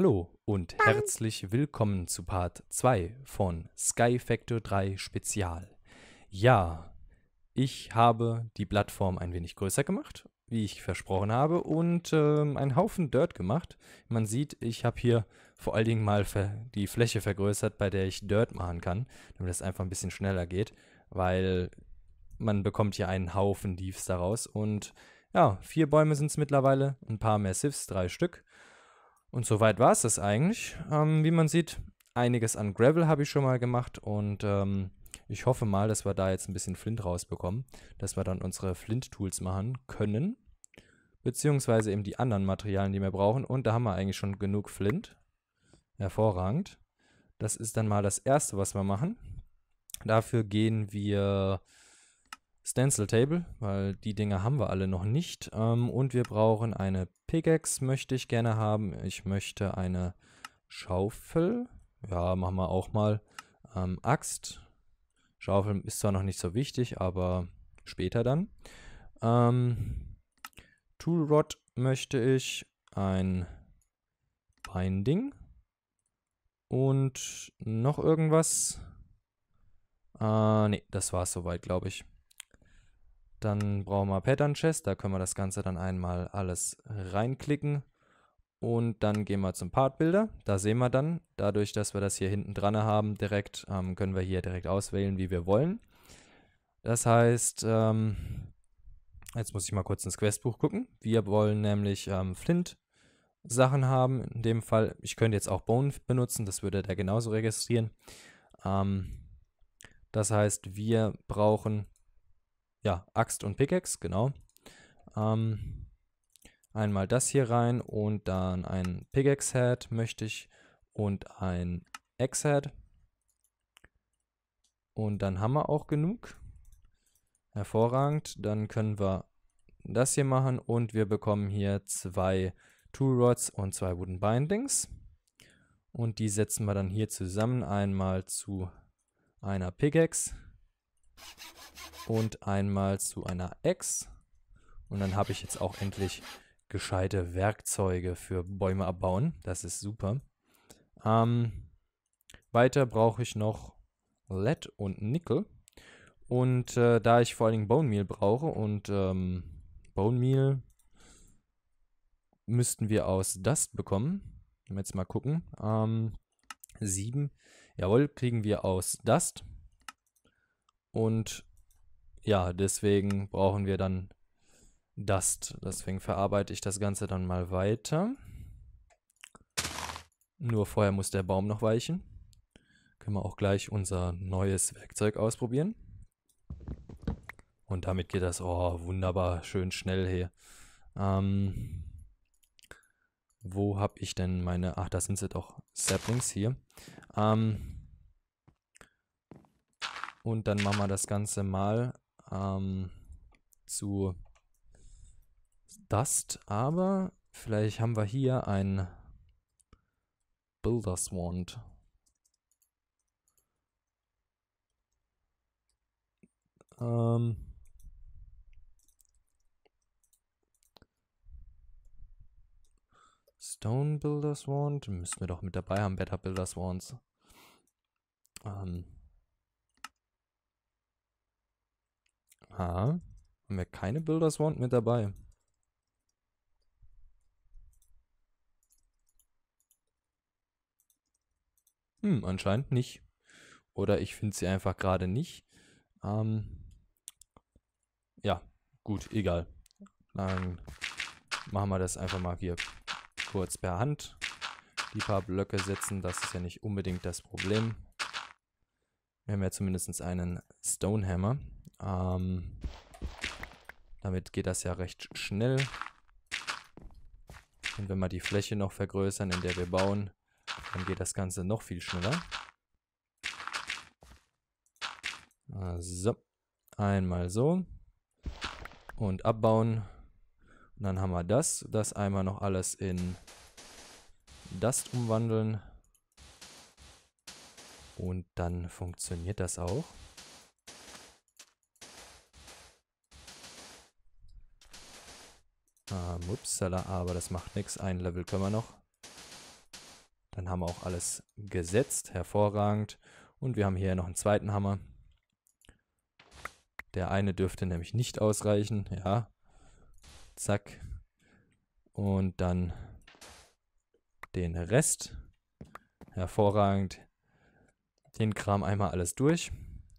Hallo und herzlich willkommen zu Part 2 von Sky Factor 3 Spezial. Ja, ich habe die Plattform ein wenig größer gemacht, wie ich versprochen habe, und ähm, einen Haufen Dirt gemacht. Man sieht, ich habe hier vor allen Dingen mal die Fläche vergrößert, bei der ich Dirt machen kann, damit es einfach ein bisschen schneller geht, weil man bekommt hier einen Haufen Leaves daraus und ja, vier Bäume sind es mittlerweile, ein paar Massives, drei Stück und soweit war es das eigentlich. Ähm, wie man sieht, einiges an Gravel habe ich schon mal gemacht und ähm, ich hoffe mal, dass wir da jetzt ein bisschen Flint rausbekommen, dass wir dann unsere Flint-Tools machen können, beziehungsweise eben die anderen Materialien, die wir brauchen. Und da haben wir eigentlich schon genug Flint. Hervorragend. Das ist dann mal das Erste, was wir machen. Dafür gehen wir Stencil Table, weil die Dinger haben wir alle noch nicht. Ähm, und wir brauchen eine Pickaxe, möchte ich gerne haben. Ich möchte eine Schaufel. Ja, machen wir auch mal. Ähm, Axt. Schaufel ist zwar noch nicht so wichtig, aber später dann. Ähm, Tool Rod möchte ich. Ein Binding. Und noch irgendwas. Äh, uh, nee, das war's soweit, glaube ich. Dann brauchen wir Pattern Chest, da können wir das Ganze dann einmal alles reinklicken. Und dann gehen wir zum Part Builder. Da sehen wir dann, dadurch, dass wir das hier hinten dran haben, direkt ähm, können wir hier direkt auswählen, wie wir wollen. Das heißt, ähm, jetzt muss ich mal kurz ins Questbuch gucken. Wir wollen nämlich ähm, Flint Sachen haben. In dem Fall, ich könnte jetzt auch Bone benutzen, das würde der genauso registrieren. Ähm, das heißt, wir brauchen ja, Axt und Pickaxe, genau. Ähm, einmal das hier rein und dann ein Pickaxe-Head möchte ich und ein Axe-Head. Und dann haben wir auch genug. Hervorragend. Dann können wir das hier machen und wir bekommen hier zwei Tool Rods und zwei Wooden Bindings. Und die setzen wir dann hier zusammen einmal zu einer Pickaxe und einmal zu einer X. Und dann habe ich jetzt auch endlich gescheite Werkzeuge für Bäume abbauen. Das ist super. Ähm, weiter brauche ich noch Lead und Nickel. Und äh, da ich vor allen Dingen Bone Meal brauche und ähm, Bone Meal müssten wir aus Dust bekommen. Jetzt mal gucken. Ähm, sieben. Jawohl, kriegen wir aus Dust. Und ja, deswegen brauchen wir dann Dust. Deswegen verarbeite ich das Ganze dann mal weiter. Nur vorher muss der Baum noch weichen. Können wir auch gleich unser neues Werkzeug ausprobieren. Und damit geht das oh, wunderbar schön schnell hier. Ähm, wo habe ich denn meine... Ach, das sind sie doch. Saplings hier. Ähm, und dann machen wir das Ganze mal ähm, zu Dust. Aber vielleicht haben wir hier ein Builder's Wand. Ähm Stone Builder's Wand. Müssen wir doch mit dabei haben, Better Builder's Wands. Ähm Aha. haben wir keine Builders Want mit dabei. Hm, anscheinend nicht. Oder ich finde sie einfach gerade nicht. Ähm, ja, gut, egal. Dann machen wir das einfach mal hier kurz per Hand. Die paar Blöcke setzen, das ist ja nicht unbedingt das Problem. Wir haben ja zumindest einen Stonehammer. Ähm, damit geht das ja recht schnell. Und wenn wir die Fläche noch vergrößern, in der wir bauen, dann geht das Ganze noch viel schneller. So, einmal so und abbauen. Und dann haben wir das. Das einmal noch alles in Dust umwandeln. Und dann funktioniert das auch. Ähm, upsala, aber das macht nichts. Ein Level können wir noch. Dann haben wir auch alles gesetzt. Hervorragend. Und wir haben hier noch einen zweiten Hammer. Der eine dürfte nämlich nicht ausreichen. Ja. Zack. Und dann den Rest. Hervorragend. Den Kram einmal alles durch.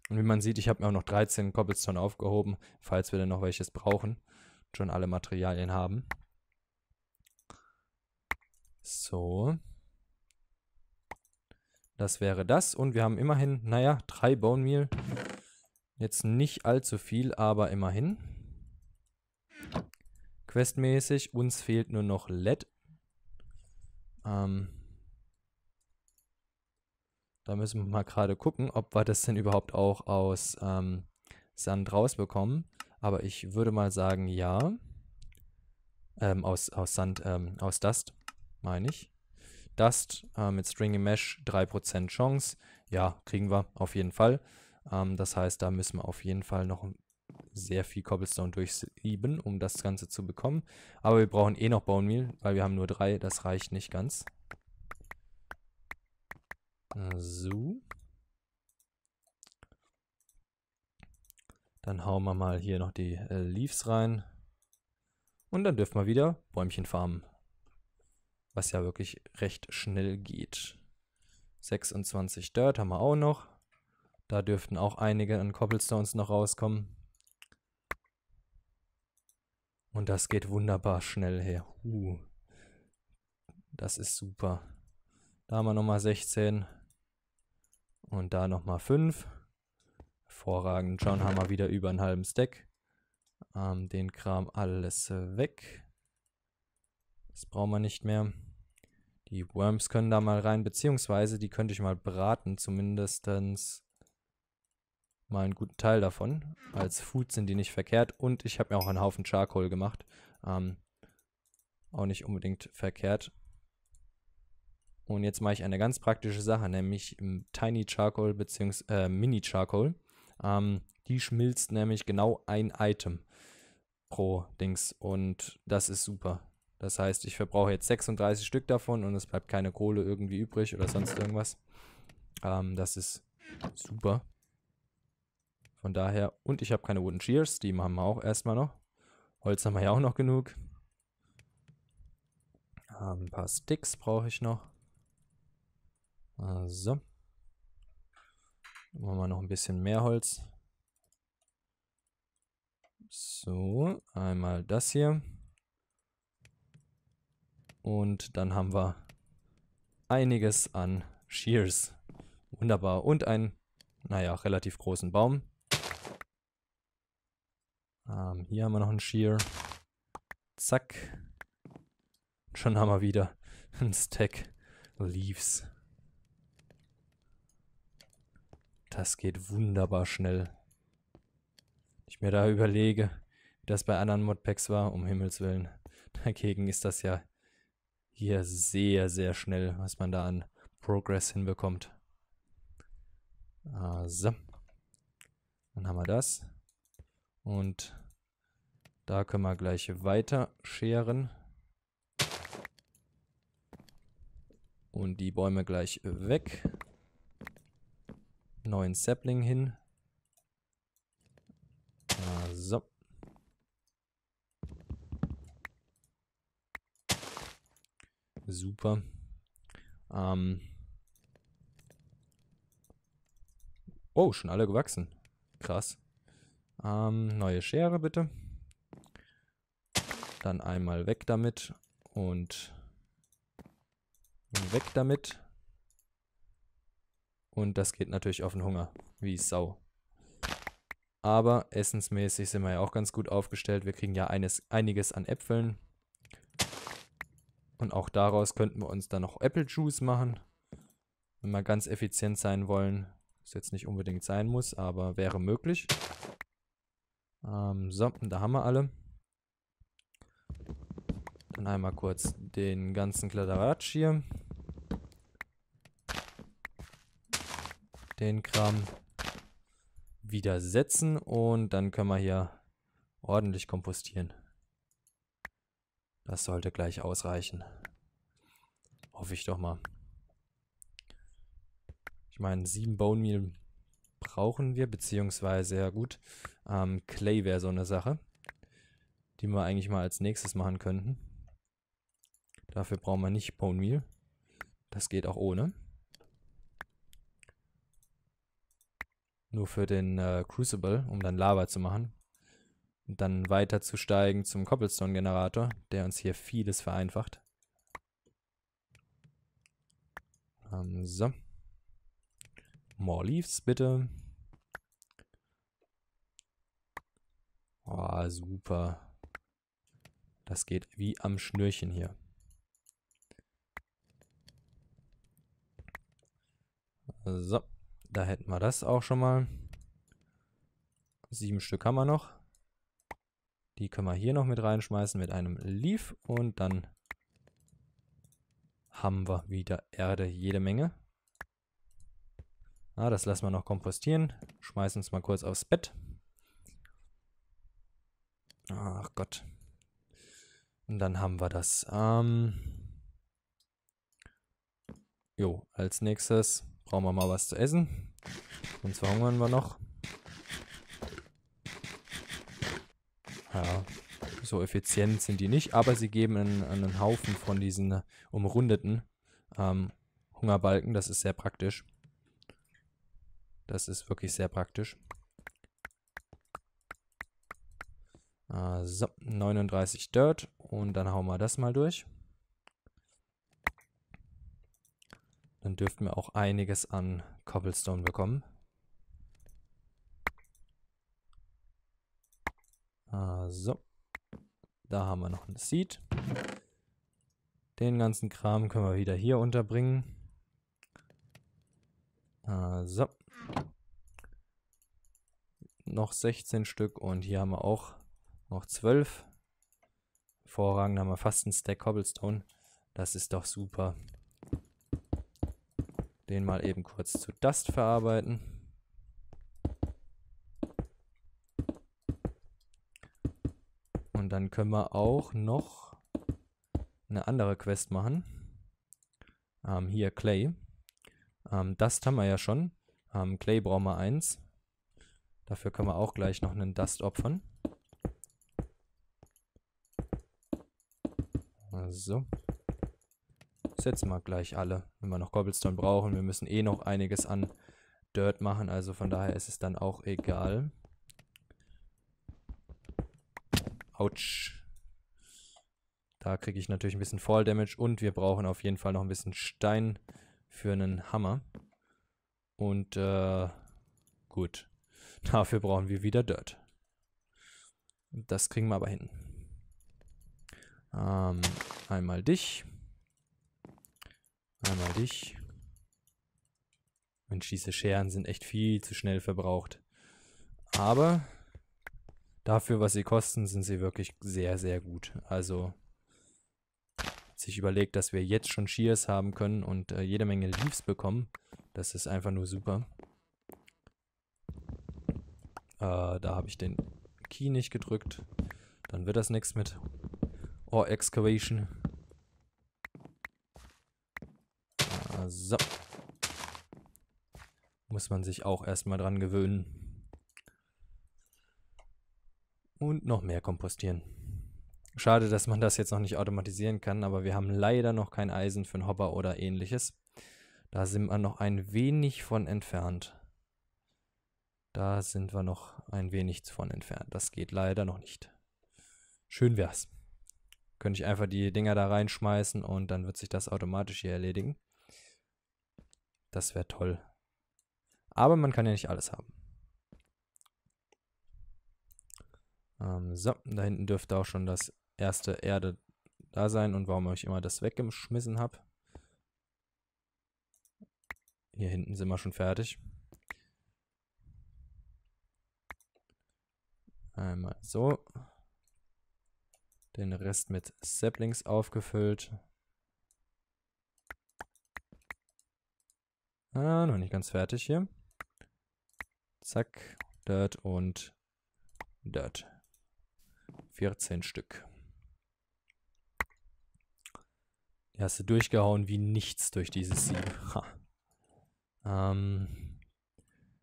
Und wie man sieht, ich habe mir auch noch 13 Cobblestone aufgehoben, falls wir dann noch welches brauchen schon alle Materialien haben. So. Das wäre das. Und wir haben immerhin, naja, drei Bone Meal. Jetzt nicht allzu viel, aber immerhin. Questmäßig, uns fehlt nur noch LED. Ähm, da müssen wir mal gerade gucken, ob wir das denn überhaupt auch aus ähm, Sand rausbekommen. Aber ich würde mal sagen, ja. Ähm, aus, aus Sand, ähm, aus Dust, meine ich. Dust äh, mit Stringy Mesh 3% Chance. Ja, kriegen wir auf jeden Fall. Ähm, das heißt, da müssen wir auf jeden Fall noch sehr viel Cobblestone durchsieben, um das Ganze zu bekommen. Aber wir brauchen eh noch Bone Meal, weil wir haben nur drei. Das reicht nicht ganz. Äh, so. Dann hauen wir mal hier noch die äh, Leaves rein. Und dann dürfen wir wieder Bäumchen farmen. Was ja wirklich recht schnell geht. 26 Dirt haben wir auch noch. Da dürften auch einige an Cobblestones noch rauskommen. Und das geht wunderbar schnell her. Uh, das ist super. Da haben wir nochmal 16. Und da nochmal 5. Hervorragend. Schauen haben wir wieder über einen halben Stack. Ähm, den Kram alles weg. Das brauchen wir nicht mehr. Die Worms können da mal rein, beziehungsweise die könnte ich mal braten, zumindest mal einen guten Teil davon. Als Food sind die nicht verkehrt und ich habe mir auch einen Haufen Charcoal gemacht. Ähm, auch nicht unbedingt verkehrt. Und jetzt mache ich eine ganz praktische Sache, nämlich Tiny Charcoal bzw. Äh, Mini Charcoal. Ähm, die schmilzt nämlich genau ein Item pro Dings und das ist super. Das heißt, ich verbrauche jetzt 36 Stück davon und es bleibt keine Kohle irgendwie übrig oder sonst irgendwas. Ähm, das ist super. Von daher, und ich habe keine Wooden Shears, die haben wir auch erstmal noch. Holz haben wir ja auch noch genug. Ähm, ein paar Sticks brauche ich noch. So. Also. Machen wir mal noch ein bisschen mehr Holz. So, einmal das hier. Und dann haben wir einiges an Shears. Wunderbar. Und einen, naja, relativ großen Baum. Ähm, hier haben wir noch einen Shear. Zack. Schon haben wir wieder einen Stack Leaves. Das geht wunderbar schnell. Ich mir da überlege, wie das bei anderen Modpacks war, um Himmels Willen. Dagegen ist das ja hier sehr, sehr schnell, was man da an Progress hinbekommt. Also. Dann haben wir das. Und da können wir gleich weiter scheren. Und die Bäume gleich weg neuen Sapling hin. Ah, so. Super. Ähm. Oh, schon alle gewachsen. Krass. Ähm, neue Schere bitte. Dann einmal weg damit und weg damit. Und das geht natürlich auf den Hunger, wie Sau. Aber essensmäßig sind wir ja auch ganz gut aufgestellt. Wir kriegen ja eines, einiges an Äpfeln. Und auch daraus könnten wir uns dann noch Apple Juice machen. Wenn wir ganz effizient sein wollen. Was jetzt nicht unbedingt sein muss, aber wäre möglich. Ähm, so, da haben wir alle. Dann einmal kurz den ganzen Kladderatsch hier. den Kram wieder setzen und dann können wir hier ordentlich kompostieren. Das sollte gleich ausreichen. Hoffe ich doch mal. Ich meine, sieben Bone Meal brauchen wir, beziehungsweise, ja gut, ähm, Clay wäre so eine Sache, die wir eigentlich mal als nächstes machen könnten. Dafür brauchen wir nicht Bone Meal. Das geht auch ohne. Nur für den äh, Crucible, um dann Lava zu machen. Und dann weiter zu steigen zum Cobblestone-Generator, der uns hier vieles vereinfacht. Ähm, so. More Leaves, bitte. Oh, super. Das geht wie am Schnürchen hier. So. Da hätten wir das auch schon mal. Sieben Stück haben wir noch. Die können wir hier noch mit reinschmeißen mit einem Leaf. Und dann haben wir wieder Erde jede Menge. Ah, das lassen wir noch kompostieren. Schmeißen uns mal kurz aufs Bett. Ach Gott. Und dann haben wir das. Ähm jo, als nächstes brauchen wir mal was zu essen. Sonst verhungern wir noch. Ja, so effizient sind die nicht, aber sie geben einen, einen Haufen von diesen äh, umrundeten ähm, Hungerbalken. Das ist sehr praktisch. Das ist wirklich sehr praktisch. Ah, so, 39 Dirt und dann hauen wir das mal durch. Dann dürften wir auch einiges an Cobblestone bekommen. Also, Da haben wir noch ein Seed. Den ganzen Kram können wir wieder hier unterbringen. Also, Noch 16 Stück und hier haben wir auch noch 12. Hervorragend haben wir fast einen Stack Cobblestone. Das ist doch super den mal eben kurz zu Dust verarbeiten. Und dann können wir auch noch eine andere Quest machen. Ähm, hier Clay. Ähm, Dust haben wir ja schon. Ähm, Clay brauchen wir eins. Dafür können wir auch gleich noch einen Dust opfern. So setzen wir gleich alle, wenn wir noch Cobblestone brauchen. Wir müssen eh noch einiges an Dirt machen, also von daher ist es dann auch egal. Autsch. Da kriege ich natürlich ein bisschen Fall Damage und wir brauchen auf jeden Fall noch ein bisschen Stein für einen Hammer. Und äh, gut, dafür brauchen wir wieder Dirt. Das kriegen wir aber hin. Ähm, einmal dich. Einmal dich. Mensch, diese Scheren sind echt viel zu schnell verbraucht. Aber dafür, was sie kosten, sind sie wirklich sehr, sehr gut. Also sich überlegt, dass wir jetzt schon Shears haben können und äh, jede Menge Leaves bekommen. Das ist einfach nur super. Äh, da habe ich den Key nicht gedrückt. Dann wird das nichts mit. Ore oh, Excavation. So. Muss man sich auch erstmal dran gewöhnen. Und noch mehr kompostieren. Schade, dass man das jetzt noch nicht automatisieren kann, aber wir haben leider noch kein Eisen für einen Hopper oder ähnliches. Da sind wir noch ein wenig von entfernt. Da sind wir noch ein wenig von entfernt. Das geht leider noch nicht. Schön wär's. Könnte ich einfach die Dinger da reinschmeißen und dann wird sich das automatisch hier erledigen. Das wäre toll. Aber man kann ja nicht alles haben. Ähm, so, da hinten dürfte auch schon das erste Erde da sein und warum ich immer das weggeschmissen habe. Hier hinten sind wir schon fertig. Einmal so. Den Rest mit Saplings aufgefüllt. Ah, noch nicht ganz fertig hier. Zack, Dirt und Dirt. 14 Stück. Die hast du durchgehauen wie nichts durch dieses Sieb. Ha. Ähm,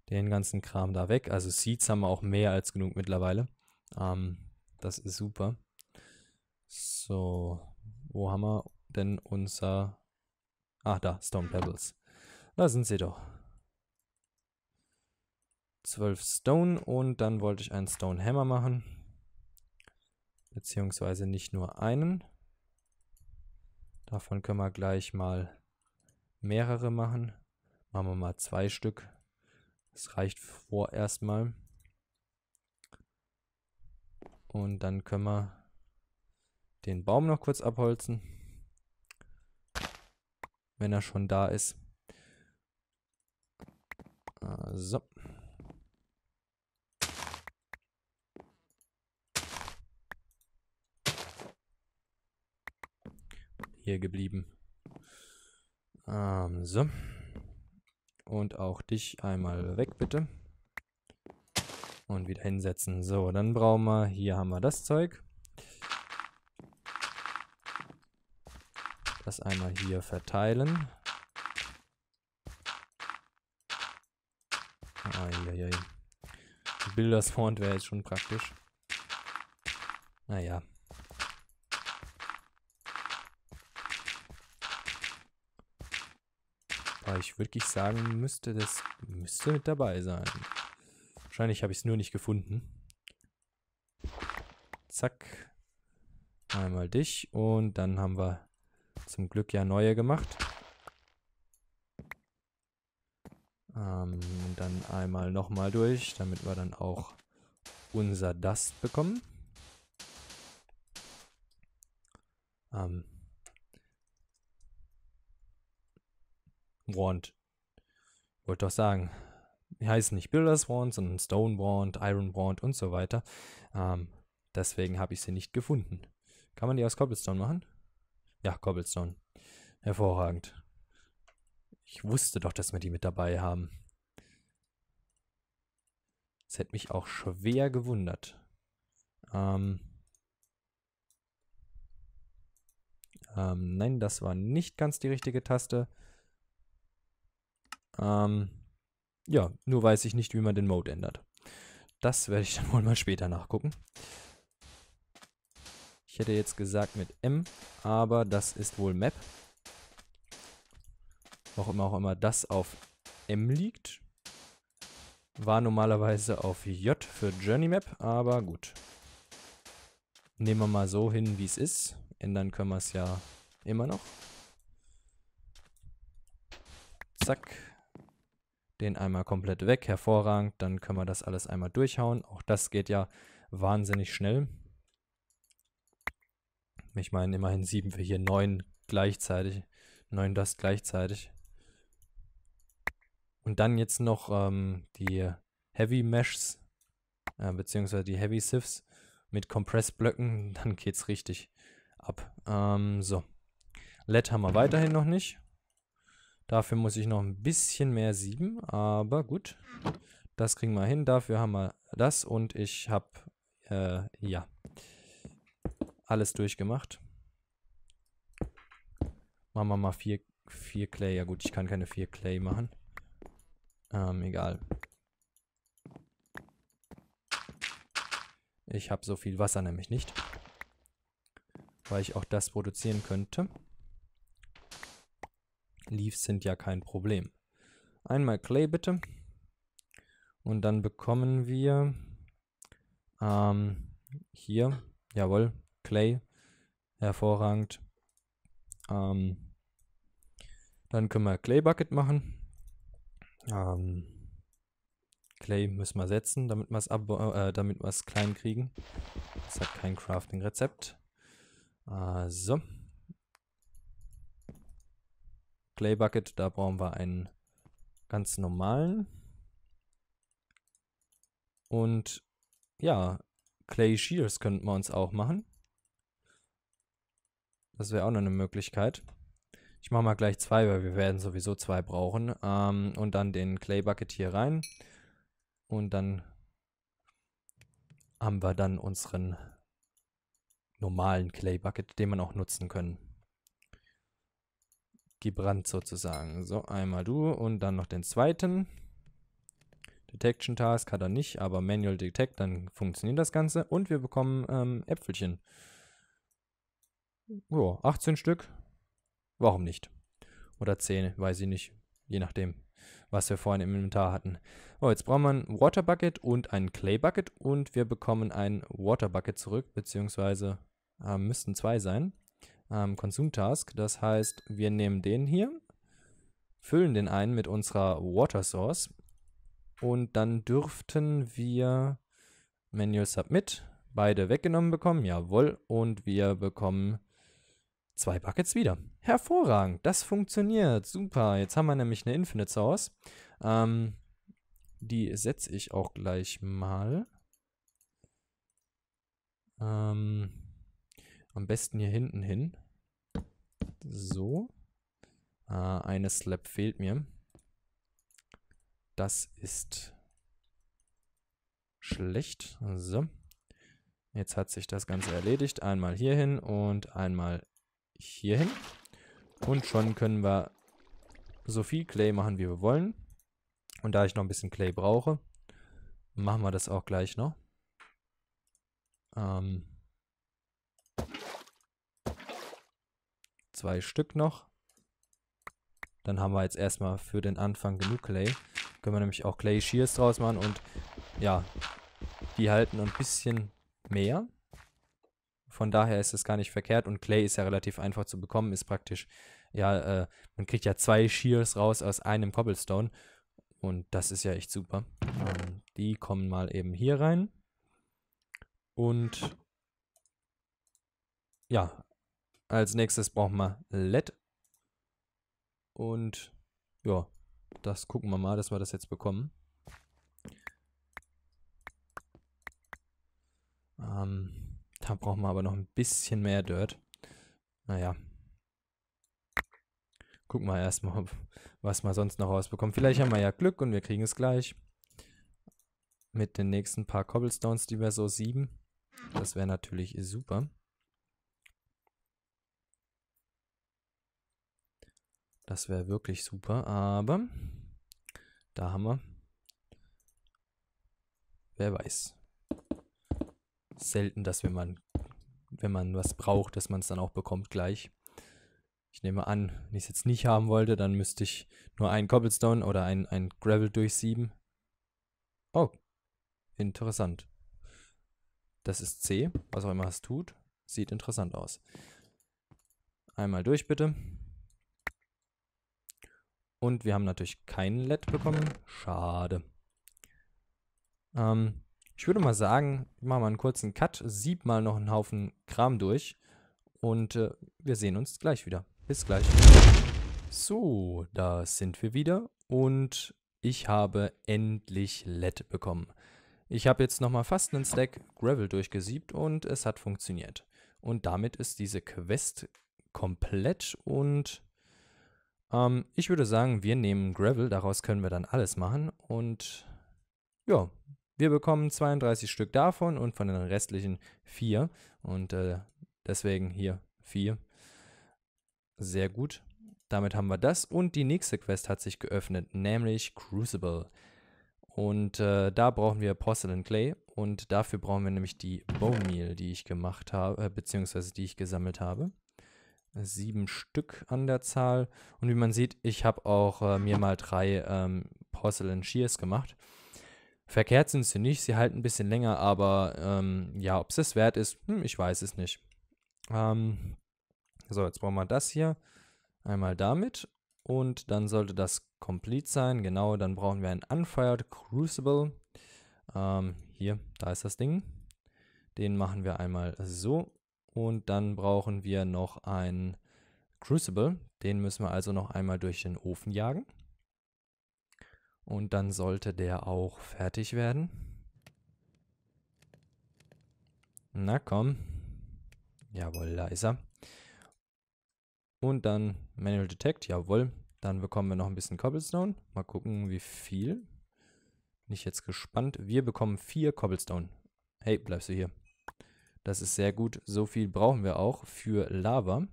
den ganzen Kram da weg. Also Seeds haben wir auch mehr als genug mittlerweile. Ähm, das ist super. So, wo haben wir denn unser... Ah, da, Stone Pebbles. Da sind sie doch. 12 Stone und dann wollte ich einen Stone Hammer machen. Beziehungsweise nicht nur einen. Davon können wir gleich mal mehrere machen. Machen wir mal zwei Stück. Das reicht vorerst mal. Und dann können wir den Baum noch kurz abholzen. Wenn er schon da ist. So. Hier geblieben. Ähm, so. Und auch dich einmal weg, bitte. Und wieder hinsetzen. So, dann brauchen wir, hier haben wir das Zeug. Das einmal hier verteilen. Eieiei. Die Bildersfont wäre jetzt schon praktisch. Naja. Aber ich wirklich sagen, müsste das müsste mit dabei sein. Wahrscheinlich habe ich es nur nicht gefunden. Zack. Einmal dich. Und dann haben wir zum Glück ja neue gemacht. Ähm, dann einmal nochmal durch, damit wir dann auch unser Dust bekommen. Ähm. Wand. Wollte doch sagen. Die heißen nicht Builders Wand, sondern Stone Wand, Iron Wand und so weiter. Ähm, deswegen habe ich sie nicht gefunden. Kann man die aus Cobblestone machen? Ja, Cobblestone. Hervorragend. Ich wusste doch, dass wir die mit dabei haben. Das hätte mich auch schwer gewundert. Ähm, ähm, nein, das war nicht ganz die richtige Taste. Ähm, ja, nur weiß ich nicht, wie man den Mode ändert. Das werde ich dann wohl mal später nachgucken. Ich hätte jetzt gesagt mit M, aber das ist wohl Map warum auch immer das auf M liegt. War normalerweise auf J für Journey Map, aber gut. Nehmen wir mal so hin, wie es ist. Ändern können wir es ja immer noch. Zack. Den einmal komplett weg, hervorragend. Dann können wir das alles einmal durchhauen. Auch das geht ja wahnsinnig schnell. Ich meine, immerhin sieben wir hier neun gleichzeitig. neun das gleichzeitig. Und dann jetzt noch ähm, die Heavy Meshs, äh, beziehungsweise die Heavy Sifs mit Compress-Blöcken, dann geht's richtig ab. Ähm, so. LED haben wir weiterhin noch nicht. Dafür muss ich noch ein bisschen mehr sieben, aber gut. Das kriegen wir hin. Dafür haben wir das und ich habe, äh, ja, alles durchgemacht. Machen wir mal vier, vier Clay. Ja gut, ich kann keine vier Clay machen. Ähm, egal. Ich habe so viel Wasser nämlich nicht. Weil ich auch das produzieren könnte. Leaves sind ja kein Problem. Einmal Clay bitte. Und dann bekommen wir ähm, hier, jawohl, Clay, hervorragend. Ähm, dann können wir Clay Bucket machen. Ähm, Clay müssen wir setzen, damit wir es äh, damit wir's klein kriegen. Das hat kein Crafting-Rezept. Äh, so. Clay Bucket, da brauchen wir einen ganz normalen. Und ja, Clay Shears könnten wir uns auch machen. Das wäre auch noch eine Möglichkeit. Ich mache mal gleich zwei, weil wir werden sowieso zwei brauchen. Ähm, und dann den Clay Bucket hier rein. Und dann haben wir dann unseren normalen Clay Bucket, den man auch nutzen können. Gebrannt sozusagen. So, einmal du und dann noch den zweiten. Detection Task hat er nicht, aber Manual Detect, dann funktioniert das Ganze. Und wir bekommen ähm, Äpfelchen. Ja, 18 Stück. Warum nicht? Oder 10, weiß ich nicht. Je nachdem, was wir vorhin im Inventar hatten. Oh, jetzt brauchen wir ein Water Bucket und ein Clay Bucket und wir bekommen ein Water Bucket zurück, beziehungsweise äh, müssten zwei sein. Ähm, Consume Task, das heißt, wir nehmen den hier, füllen den ein mit unserer Water Source und dann dürften wir Manual Submit beide weggenommen bekommen, jawohl, und wir bekommen zwei Buckets wieder. Hervorragend, das funktioniert, super. Jetzt haben wir nämlich eine Infinite Source. Ähm, die setze ich auch gleich mal. Ähm, am besten hier hinten hin. So. Äh, eine Slap fehlt mir. Das ist schlecht. So. Jetzt hat sich das Ganze erledigt. Einmal hierhin und einmal hier hin. Und schon können wir so viel Clay machen, wie wir wollen. Und da ich noch ein bisschen Clay brauche, machen wir das auch gleich noch. Ähm zwei Stück noch. Dann haben wir jetzt erstmal für den Anfang genug Clay. Können wir nämlich auch Clay Shears draus machen und ja, die halten ein bisschen mehr. Von daher ist es gar nicht verkehrt und Clay ist ja relativ einfach zu bekommen, ist praktisch, ja, äh, man kriegt ja zwei Shears raus aus einem Cobblestone und das ist ja echt super. Ähm, die kommen mal eben hier rein und ja, als nächstes brauchen wir LED und ja, das gucken wir mal, dass wir das jetzt bekommen. Ähm, da brauchen wir aber noch ein bisschen mehr Dirt. Naja. Gucken wir erstmal, was wir sonst noch rausbekommen. Vielleicht haben wir ja Glück und wir kriegen es gleich. Mit den nächsten paar Cobblestones, die wir so sieben. Das wäre natürlich super. Das wäre wirklich super, aber da haben wir. Wer weiß selten, dass wenn man, wenn man was braucht, dass man es dann auch bekommt gleich. Ich nehme an, wenn ich es jetzt nicht haben wollte, dann müsste ich nur einen Cobblestone oder ein, ein Gravel durchsieben. Oh, interessant. Das ist C, was auch immer es tut. Sieht interessant aus. Einmal durch, bitte. Und wir haben natürlich kein LED bekommen. Schade. Ähm, ich würde mal sagen, ich mache mal einen kurzen Cut, sieb mal noch einen Haufen Kram durch und äh, wir sehen uns gleich wieder. Bis gleich. So, da sind wir wieder und ich habe endlich LED bekommen. Ich habe jetzt nochmal fast einen Stack Gravel durchgesiebt und es hat funktioniert. Und damit ist diese Quest komplett und ähm, ich würde sagen, wir nehmen Gravel, daraus können wir dann alles machen und ja, wir bekommen 32 Stück davon und von den restlichen 4. Und äh, deswegen hier 4. Sehr gut. Damit haben wir das. Und die nächste Quest hat sich geöffnet, nämlich Crucible. Und äh, da brauchen wir Porcelain Clay. Und dafür brauchen wir nämlich die Bone Meal, die ich gemacht habe, äh, beziehungsweise die ich gesammelt habe. Sieben Stück an der Zahl. Und wie man sieht, ich habe auch äh, mir mal drei ähm, Porcelain Shears gemacht. Verkehrt sind sie nicht, sie halten ein bisschen länger, aber ähm, ja, ob es das wert ist, hm, ich weiß es nicht. Ähm, so, jetzt brauchen wir das hier. Einmal damit. Und dann sollte das complete sein. Genau, dann brauchen wir ein Unfired Crucible. Ähm, hier, da ist das Ding. Den machen wir einmal so. Und dann brauchen wir noch ein Crucible. Den müssen wir also noch einmal durch den Ofen jagen. Und dann sollte der auch fertig werden. Na komm. Jawohl, da ist er. Und dann Manual Detect, jawohl. Dann bekommen wir noch ein bisschen Cobblestone. Mal gucken, wie viel. Bin ich jetzt gespannt. Wir bekommen vier Cobblestone. Hey, bleibst du hier. Das ist sehr gut. So viel brauchen wir auch für Lava.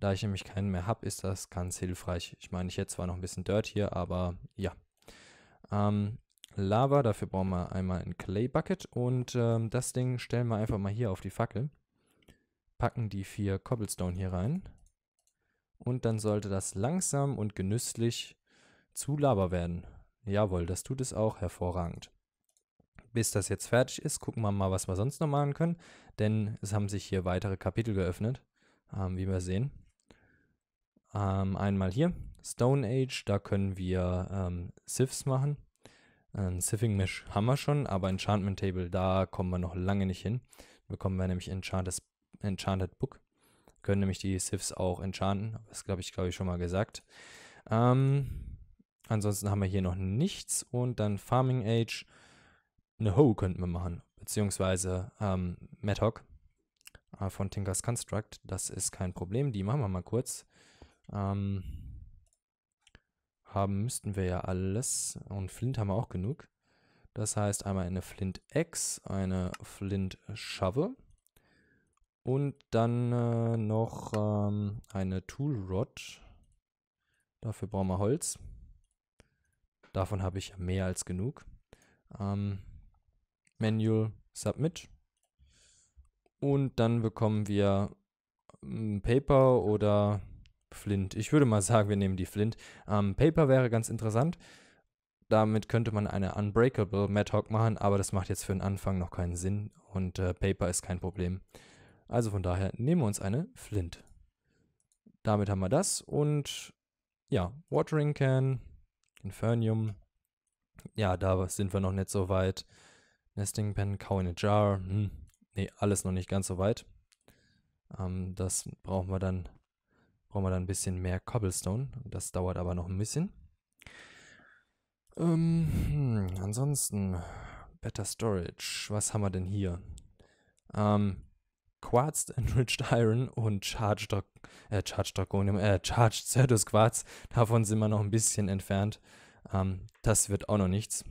Da ich nämlich keinen mehr habe, ist das ganz hilfreich. Ich meine, ich hätte zwar noch ein bisschen Dirt hier, aber ja, ähm, Lava, dafür brauchen wir einmal ein Clay Bucket und ähm, das Ding stellen wir einfach mal hier auf die Fackel. Packen die vier Cobblestone hier rein. Und dann sollte das langsam und genüsslich zu Lava werden. Jawohl, das tut es auch hervorragend. Bis das jetzt fertig ist, gucken wir mal, was wir sonst noch machen können. Denn es haben sich hier weitere Kapitel geöffnet, ähm, wie wir sehen. Ähm, einmal hier, Stone Age, da können wir ähm, Sifs machen. Ein ähm, Siffing Mesh haben wir schon, aber Enchantment Table, da kommen wir noch lange nicht hin. Bekommen wir nämlich Enchanted, Enchanted Book. Können nämlich die Sifs auch enchanten. Das glaube ich, glaube ich, schon mal gesagt. Ähm, ansonsten haben wir hier noch nichts. Und dann Farming Age. Eine Hoe könnten wir machen. Beziehungsweise ähm, Madhog äh, von Tinkers Construct. Das ist kein Problem. Die machen wir mal kurz. Ähm, haben müssten wir ja alles. Und Flint haben wir auch genug. Das heißt einmal eine Flint X, eine Flint Shovel und dann äh, noch ähm, eine Tool Rod. Dafür brauchen wir Holz. Davon habe ich mehr als genug. Ähm, Manual Submit. Und dann bekommen wir hm, Paper oder Flint. Ich würde mal sagen, wir nehmen die Flint. Ähm, Paper wäre ganz interessant. Damit könnte man eine Unbreakable Madhawk machen, aber das macht jetzt für den Anfang noch keinen Sinn und äh, Paper ist kein Problem. Also von daher nehmen wir uns eine Flint. Damit haben wir das und ja, Watering Can, Infernium. Ja, da sind wir noch nicht so weit. Nesting Pen, Cow in a Jar. Hm. Nee, alles noch nicht ganz so weit. Ähm, das brauchen wir dann brauchen wir dann ein bisschen mehr Cobblestone. Das dauert aber noch ein bisschen. Ähm, hm, ansonsten, Better Storage. Was haben wir denn hier? Ähm, Quartz Enriched Iron und Charged, Do äh, Charged, Draconium, äh, Charged Certus Quartz. Davon sind wir noch ein bisschen entfernt. Ähm, das wird auch noch nichts.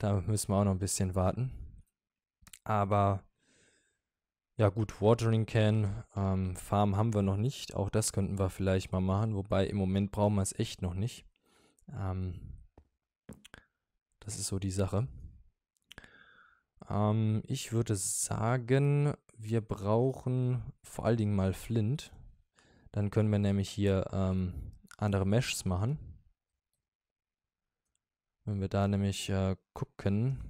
Da müssen wir auch noch ein bisschen warten. Aber ja gut, Watering Can, ähm, Farm haben wir noch nicht. Auch das könnten wir vielleicht mal machen. Wobei im Moment brauchen wir es echt noch nicht. Ähm, das ist so die Sache. Ähm, ich würde sagen, wir brauchen vor allen Dingen mal Flint. Dann können wir nämlich hier ähm, andere Meshes machen. Wenn wir da nämlich äh, gucken,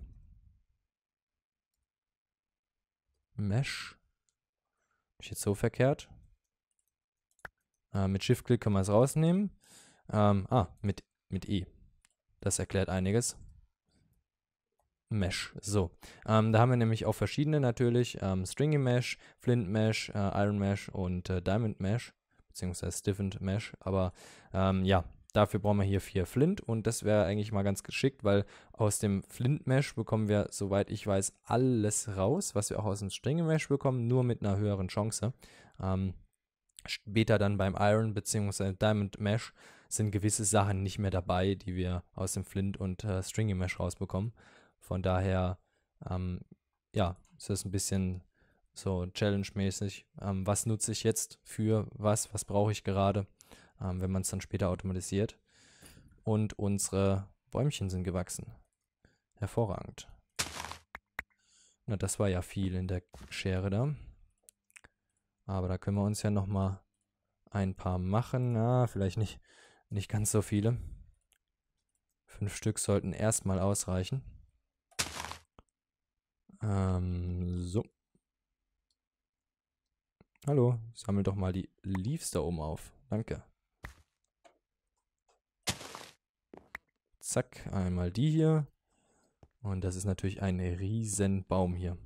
Mesh ich jetzt so verkehrt. Äh, mit shift click können wir es rausnehmen. Ähm, ah, mit, mit E. Das erklärt einiges. Mesh. So, ähm, da haben wir nämlich auch verschiedene natürlich. Ähm, Stringy Mesh, Flint Mesh, äh, Iron Mesh und äh, Diamond Mesh, beziehungsweise Stiffened Mesh. Aber ähm, ja, Dafür brauchen wir hier vier Flint und das wäre eigentlich mal ganz geschickt, weil aus dem Flint Mesh bekommen wir, soweit ich weiß, alles raus, was wir auch aus dem Stringe Mesh bekommen, nur mit einer höheren Chance. Ähm, später dann beim Iron bzw. Diamond Mesh sind gewisse Sachen nicht mehr dabei, die wir aus dem Flint und äh, Stringe Mesh rausbekommen. Von daher, ähm, ja, ist das ein bisschen so challenge-mäßig. Ähm, was nutze ich jetzt für was? Was brauche ich gerade? ähm, wenn man es dann später automatisiert. Und unsere Bäumchen sind gewachsen. Hervorragend. Na, das war ja viel in der Schere da. Aber da können wir uns ja noch mal ein paar machen. Na, vielleicht nicht, nicht ganz so viele. Fünf Stück sollten erstmal ausreichen. Ähm, so. Hallo, sammel doch mal die Leaves da oben auf. Danke. Zack, einmal die hier. Und das ist natürlich ein riesen Baum hier.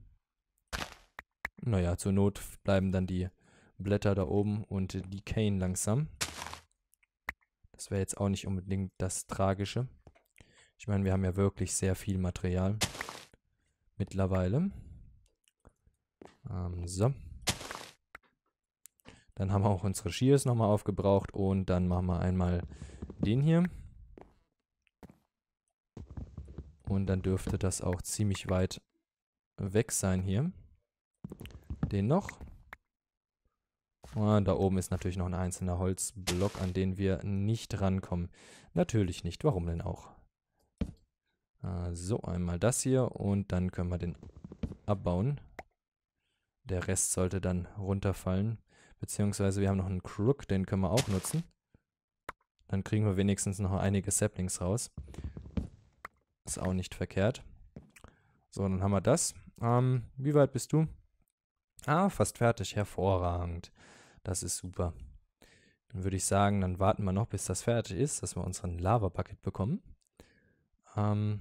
Naja, zur Not bleiben dann die Blätter da oben und die Cane langsam. Das wäre jetzt auch nicht unbedingt das Tragische. Ich meine, wir haben ja wirklich sehr viel Material mittlerweile. Ähm, so. Dann haben wir auch unsere Shears nochmal aufgebraucht und dann machen wir einmal den hier. Und dann dürfte das auch ziemlich weit weg sein hier. Den noch. Und da oben ist natürlich noch ein einzelner Holzblock, an den wir nicht rankommen. Natürlich nicht. Warum denn auch? Äh, so, einmal das hier und dann können wir den abbauen. Der Rest sollte dann runterfallen. Beziehungsweise wir haben noch einen Crook, den können wir auch nutzen. Dann kriegen wir wenigstens noch einige Saplings raus. Ist auch nicht verkehrt. So, dann haben wir das. Ähm, wie weit bist du? Ah, fast fertig. Hervorragend. Das ist super. Dann würde ich sagen, dann warten wir noch, bis das fertig ist, dass wir unseren Lava-Bucket bekommen. Ähm,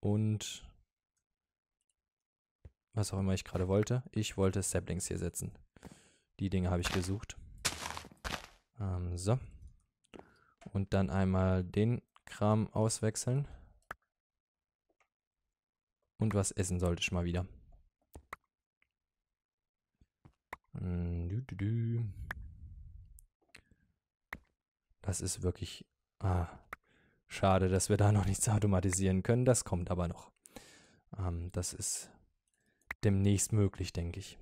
und was auch immer ich gerade wollte. Ich wollte Saplings hier setzen. Die Dinge habe ich gesucht. Ähm, so. Und dann einmal den Kram auswechseln. Und was essen sollte ich mal wieder. Mm, das ist wirklich ah, schade, dass wir da noch nichts automatisieren können. Das kommt aber noch. Ähm, das ist demnächst möglich, denke ich.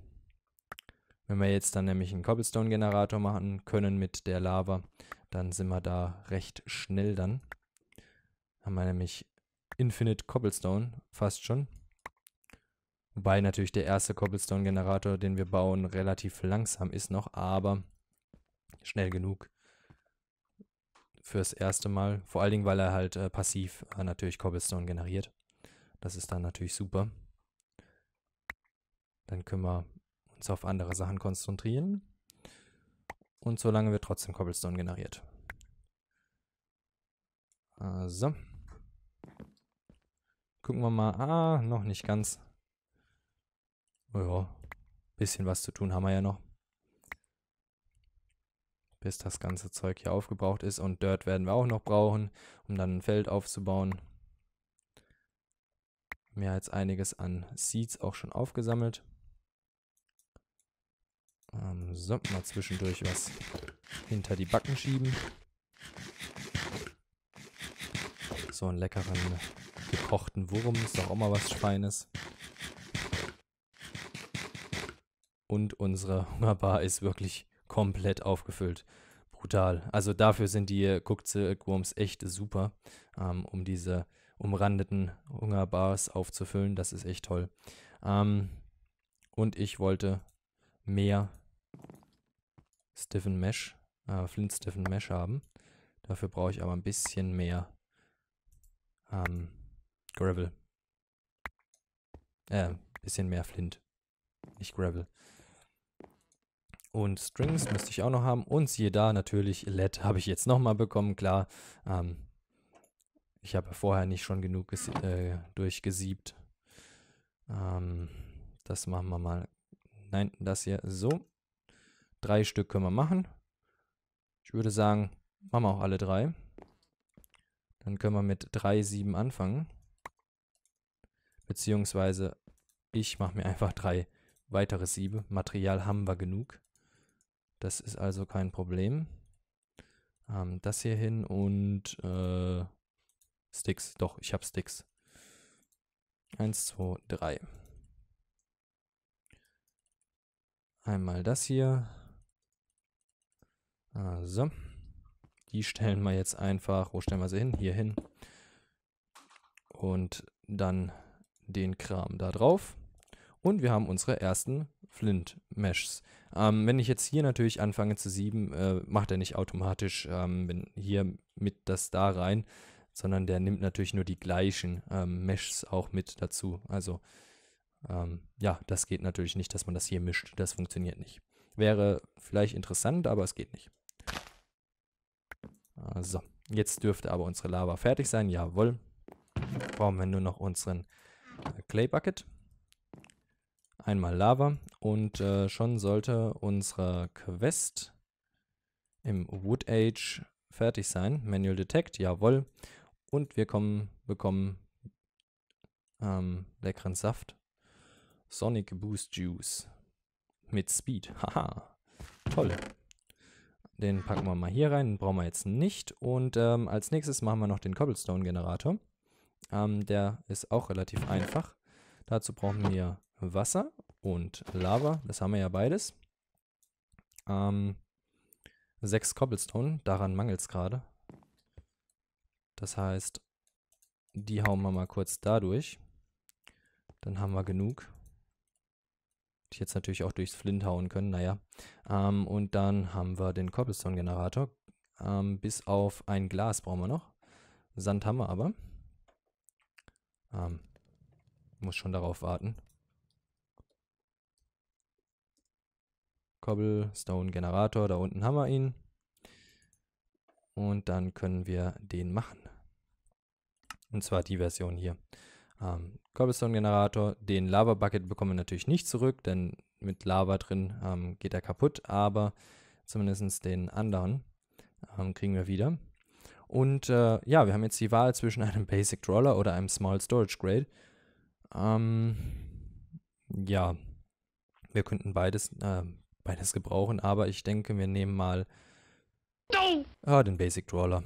Wenn wir jetzt dann nämlich einen Cobblestone-Generator machen können mit der Lava, dann sind wir da recht schnell dann. Haben wir nämlich Infinite Cobblestone, fast schon. Wobei natürlich der erste Cobblestone-Generator, den wir bauen, relativ langsam ist noch, aber schnell genug fürs erste Mal. Vor allen Dingen, weil er halt äh, passiv äh, natürlich Cobblestone generiert. Das ist dann natürlich super. Dann können wir uns auf andere Sachen konzentrieren. Und solange wird trotzdem Cobblestone generiert. So. Also. Gucken wir mal. Ah, noch nicht ganz. Oh ja, bisschen was zu tun haben wir ja noch. Bis das ganze Zeug hier aufgebraucht ist. Und Dirt werden wir auch noch brauchen, um dann ein Feld aufzubauen. Mehr als einiges an Seeds auch schon aufgesammelt. Ähm, so, mal zwischendurch was hinter die Backen schieben. So einen leckeren gekochten Wurm, ist doch auch mal was Feines. Und unsere Hungerbar ist wirklich komplett aufgefüllt. Brutal. Also dafür sind die äh, Cooksilkworms echt super, ähm, um diese umrandeten Hungerbars aufzufüllen. Das ist echt toll. Ähm, und ich wollte mehr Stiffen Mesh, äh, Flint Stiffen Mesh haben. Dafür brauche ich aber ein bisschen mehr ähm, Gravel. Äh, bisschen mehr Flint. Nicht Gravel. Und Strings müsste ich auch noch haben. Und siehe da, natürlich, LED habe ich jetzt nochmal bekommen, klar. Ähm, ich habe vorher nicht schon genug äh, durchgesiebt. Ähm, das machen wir mal. Nein, das hier so. Drei Stück können wir machen. Ich würde sagen, machen wir auch alle drei. Dann können wir mit drei, sieben anfangen. Beziehungsweise ich mache mir einfach drei weitere Siebe. Material haben wir genug. Das ist also kein Problem. Ähm, das hier hin und äh, Sticks. Doch, ich habe Sticks. Eins, zwei, drei. Einmal das hier. Also. Die stellen wir jetzt einfach. Wo stellen wir sie hin? Hier hin. Und dann den Kram da drauf und wir haben unsere ersten Flint Meshes. Ähm, wenn ich jetzt hier natürlich anfange zu sieben, äh, macht er nicht automatisch ähm, hier mit das da rein, sondern der nimmt natürlich nur die gleichen ähm, Meshes auch mit dazu. Also ähm, ja, das geht natürlich nicht, dass man das hier mischt. Das funktioniert nicht. Wäre vielleicht interessant, aber es geht nicht. So, also, jetzt dürfte aber unsere Lava fertig sein. Jawohl. Brauchen wir nur noch unseren Clay Bucket, einmal Lava und äh, schon sollte unsere Quest im Wood Age fertig sein. Manual Detect, jawohl. Und wir kommen, bekommen ähm, leckeren Saft. Sonic Boost Juice mit Speed. Haha, toll. Den packen wir mal hier rein, den brauchen wir jetzt nicht. Und ähm, als nächstes machen wir noch den Cobblestone-Generator. Ähm, der ist auch relativ einfach. Dazu brauchen wir Wasser und Lava. Das haben wir ja beides. Ähm, sechs Cobblestone. Daran mangelt es gerade. Das heißt, die hauen wir mal kurz dadurch. Dann haben wir genug. Die jetzt natürlich auch durchs Flint hauen können, naja. Ähm, und dann haben wir den Cobblestone-Generator. Ähm, bis auf ein Glas brauchen wir noch. Sand haben wir aber. Ähm, muss schon darauf warten. Cobblestone Generator, da unten haben wir ihn. Und dann können wir den machen. Und zwar die Version hier. Ähm, Cobblestone Generator, den Lava Bucket bekommen wir natürlich nicht zurück, denn mit Lava drin ähm, geht er kaputt, aber zumindest den anderen ähm, kriegen wir wieder. Und äh, ja, wir haben jetzt die Wahl zwischen einem Basic Drawler oder einem Small Storage Grade. Ähm, ja, wir könnten beides, äh, beides gebrauchen, aber ich denke, wir nehmen mal ah, den Basic Drawler.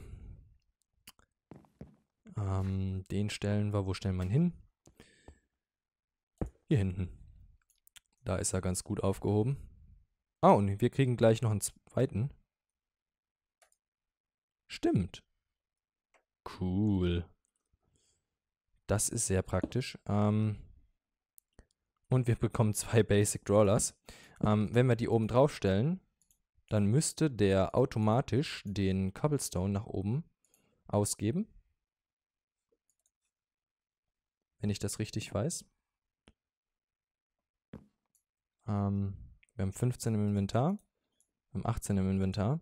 Ähm, den stellen wir, wo stellen wir ihn hin? Hier hinten. Da ist er ganz gut aufgehoben. Ah, und wir kriegen gleich noch einen zweiten. Stimmt. Cool. Das ist sehr praktisch. Ähm, und wir bekommen zwei Basic Drawlers. Ähm, wenn wir die oben drauf stellen, dann müsste der automatisch den Cobblestone nach oben ausgeben. Wenn ich das richtig weiß. Ähm, wir haben 15 im Inventar, wir haben 18 im Inventar.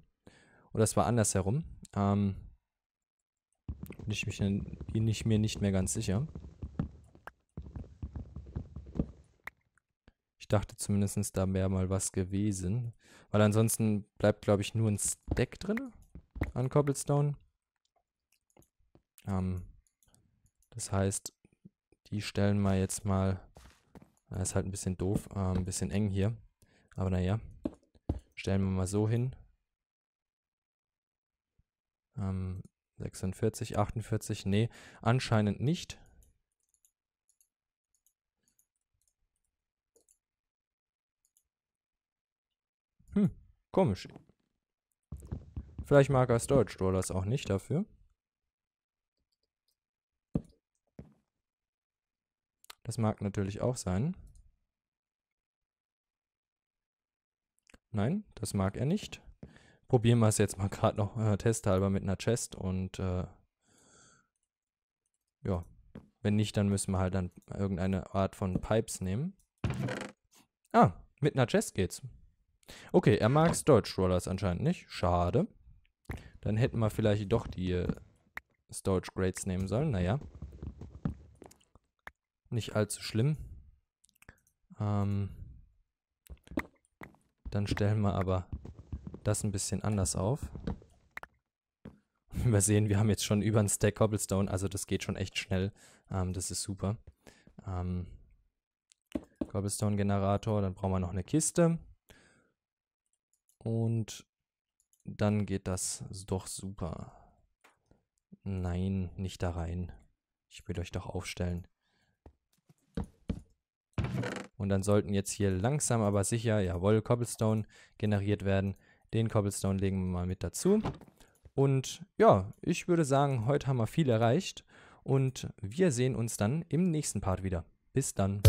Oder es war andersherum. Ähm, bin ich, mich, bin ich mir nicht mehr ganz sicher. Ich dachte zumindest, da wäre mal was gewesen. Weil ansonsten bleibt, glaube ich, nur ein Stack drin an Cobblestone. Ähm, das heißt, die stellen wir jetzt mal... Das ist halt ein bisschen doof, äh, ein bisschen eng hier. Aber naja, stellen wir mal so hin. Ähm, 46, 48, nee, anscheinend nicht. Hm, komisch. Vielleicht mag er es Deutsch oder das auch nicht dafür. Das mag natürlich auch sein. Nein, das mag er nicht probieren wir es jetzt mal gerade noch äh, testhalber mit einer Chest und äh, ja, wenn nicht, dann müssen wir halt dann irgendeine Art von Pipes nehmen. Ah, mit einer Chest geht's. Okay, er mag Storage Rollers anscheinend nicht. Schade. Dann hätten wir vielleicht doch die äh, Storage Grades nehmen sollen. Naja. Nicht allzu schlimm. Ähm, dann stellen wir aber das ein bisschen anders auf. Wir sehen, wir haben jetzt schon über einen Stack Cobblestone, also das geht schon echt schnell. Ähm, das ist super. Ähm, Cobblestone-Generator, dann brauchen wir noch eine Kiste. Und dann geht das doch super. Nein, nicht da rein. Ich will euch doch aufstellen. Und dann sollten jetzt hier langsam aber sicher, jawohl, Cobblestone generiert werden. Den Cobblestone legen wir mal mit dazu. Und ja, ich würde sagen, heute haben wir viel erreicht und wir sehen uns dann im nächsten Part wieder. Bis dann.